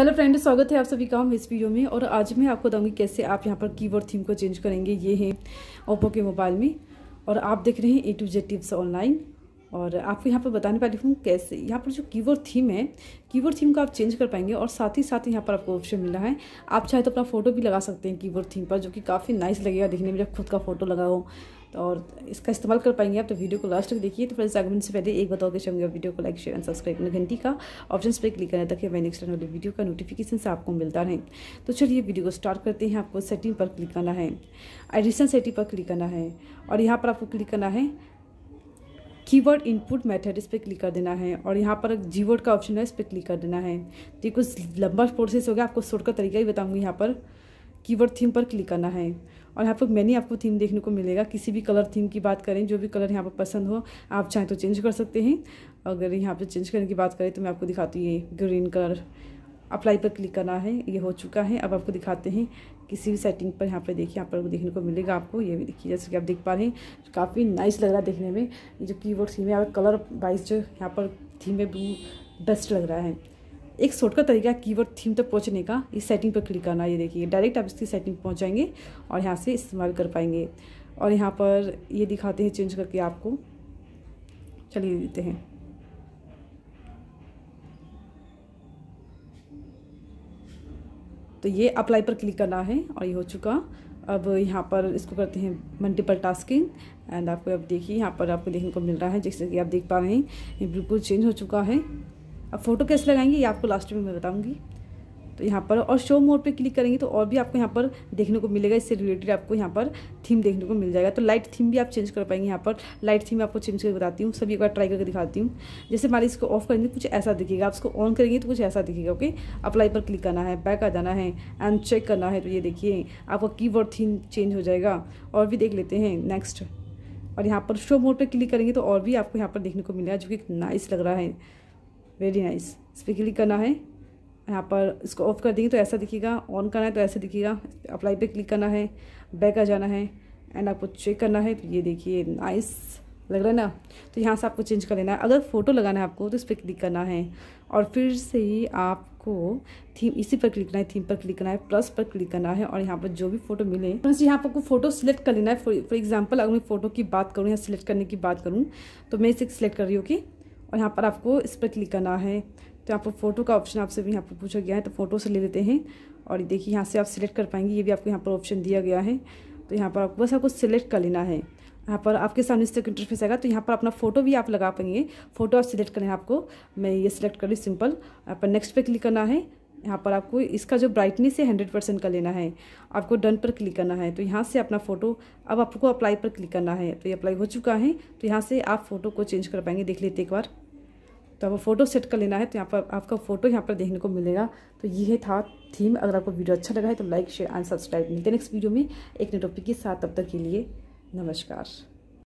hello friend स्वागत है आप सभी का हम इस वीडियो में और आज मैं आपको बताऊंगी कैसे आप यहाँ पर कीवर्ड थीम को चेंज करेंगे ये है ओप्पो के मोबाइल में और आप देख रहे हैं A to Z tips online और आपको यहाँ पर बताने वाली हूँ कैसे यहाँ पर जो कीवर्ड थीम है कीवर्ड थीम को आप चेंज कर पाएंगे और साथ ही साथ यहाँ पर आपको ऑप्शन मिला है आप चाहे तो अपना फ़ोटो भी लगा सकते हैं कीवर्ड थीम पर जो कि काफ़ी नाइस लगेगा दिखने में जब खुद का फ़ोटो लगाओ और इसका इस्तेमाल कर पाएंगे आप तो वीडियो को लास्ट तक देखिए तो फ्रेंड्स आगमन से पहले एक बताओ कि चाहूँगा वीडियो को लाइक शेयर एंड सब्सक्राइब करने घंटी का ऑप्शन पर क्लिक करना ताकि मैं नेक्स्ट आने वाली वीडियो का नोटिफिकेशन से आपको मिलता रहे तो चलिए वीडियो को स्टार्ट करते हैं आपको सेटिंग पर क्लिक करना है एडिशन सेटिंग पर क्लिक करना है और यहाँ पर आपको क्लिक करना है कीवर्ड इनपुट मेथड इस पर क्लिक कर देना है और यहाँ पर जीवर्ड का ऑप्शन है इस पर क्लिक कर देना है तो ये कुछ लंबा प्रोसेस हो गया आपको शॉर्ट का तरीका ही बताऊँगी यहाँ पर कीवर्ड थीम पर क्लिक करना है और यहाँ पर मैनी आपको थीम देखने को मिलेगा किसी भी कलर थीम की बात करें जो भी कलर यहाँ पर पसंद हो आप चाहें तो चेंज कर सकते हैं अगर यहाँ पर चेंज करने की बात करें तो मैं आपको दिखाती हूँ ये ग्रीन कलर अप्लाई पर क्लिक करना है ये हो चुका है अब आपको दिखाते हैं किसी भी सेटिंग पर यहाँ पर देखिए यहाँ पर देखने को मिलेगा आपको ये भी देखिए जैसे कि आप देख पा रहे हैं काफ़ी नाइस लग रहा है देखने में जो की बोर्ड थीम है कलर वाइज जो यहाँ पर थीम है ब्लू बेस्ट लग रहा है एक शॉर्ट का तरीका कीवर्ड थीम तक पहुँचने का इस सेटिंग पर क्लिक करना ये देखिए डायरेक्ट आप इसकी सेटिंग पहुँच जाएंगे और यहाँ से इस्तेमाल कर पाएंगे और यहाँ पर ये दिखाते हैं चेंज करके आपको चलिए देते हैं तो ये अप्लाई पर क्लिक करना है और ये हो चुका अब यहाँ पर इसको करते हैं मल्टीपल टास्किंग एंड आपको अब देखिए यहाँ पर आपको देखने को मिल रहा है जैसे कि आप देख पा रहे हैं ये बिल्कुल चेंज हो चुका है अब फ़ोटो कैसे लगाएंगे ये आपको लास्ट में मैं बताऊँगी तो यहाँ पर और शो मोड पे क्लिक करेंगे तो और भी आपको यहाँ पर देखने को मिलेगा इससे रिलेटेड आपको यहाँ पर थीम देखने को मिल जाएगा तो लाइट थीम भी आप चेंज कर पाएंगे यहाँ पर लाइट थीम आपको चेंज करके बताती हूँ सभी एक बार ट्राई करके दिखाती हूँ जैसे हमारे इसको ऑफ करेंगे तो कुछ ऐसा दिखेगा आप इसको ऑन करेंगे तो कुछ ऐसा दिखेगा ओके अप्लाई पर क्लिक करना है बैक आ जाना है एंड चेक करना है तो ये देखिए आपका की थीम चेंज हो जाएगा और भी देख लेते हैं नेक्स्ट और यहाँ पर शो मोड पर क्लिक करेंगे तो और भी आपको यहाँ पर देखने को मिलेगा जो कि नाइस लग रहा है वेरी नाइस इस पर क्लिक करना है यहाँ पर इसको ऑफ कर देंगे तो ऐसा दिखेगा ऑन करना है तो ऐसे दिखेगा अप्लाई पे क्लिक करना है बैक आ जाना है एंड आपको चेक करना है तो ये देखिए नाइस लग रहा है ना तो यहाँ से आपको चेंज कर लेना है अगर फ़ोटो लगाना है आपको तो इस पर क्लिक करना है और फिर से ही आपको थीम इसी पर क्लिक करना है थीम पर क्लिक करना है प्लस पर क्लिक करना है और यहाँ पर जो भी फोटो मिले तो यहाँ पर आपको फोटो सिलेक्ट कर लेना है फॉर एग्जाम्पल अगर मैं फ़ोटो की बात करूँ या सिलेक्ट करने की बात करूँ तो मैं इसे सिलेक्ट कर रही हूँ कि और यहाँ पर आपको इस पर क्लिक करना है तो यहाँ पर फ़ोटो का ऑप्शन आपसे भी यहाँ पर पूछा गया है तो फ़ोटो से ले लेते हैं और देखिए यहाँ से आप सिलेक्ट कर पाएंगे ये भी आपको यहाँ पर ऑप्शन दिया गया है तो यहाँ पर आपको बस आपको सिलेक्ट कर लेना है यहाँ पर आपके सामने तक इंटरफेस आएगा तो यहाँ पर अपना फोटो भी आप लगा पाएंगे फोटो आप सिलेक्ट करें आपको मैं ये सिलेक्ट कर ली सिंपल यहाँ पर नेक्स्ट पे क्लिक करना है यहाँ पर आपको इसका जो ब्राइटनेस है हंड्रेड परसेंट कर लेना है आपको डन पर क्लिक करना है तो यहाँ से अपना फ़ोटो अब आपको अप्लाई पर क्लिक करना है तो ये अप्लाई हो चुका है तो यहाँ से आप फ़ोटो को चेंज कर पाएंगे देख लेते एक बार तो आपको फ़ोटो सेट कर लेना है तो यहाँ पर आपका फ़ोटो यहाँ पर देखने को मिलेगा तो ये था थीम अगर आपको वीडियो अच्छा लगा है तो लाइक शेयर एंड सब्सक्राइब मिलते नेक्स्ट वीडियो में एक नए टॉपिक के साथ तब तक के लिए नमस्कार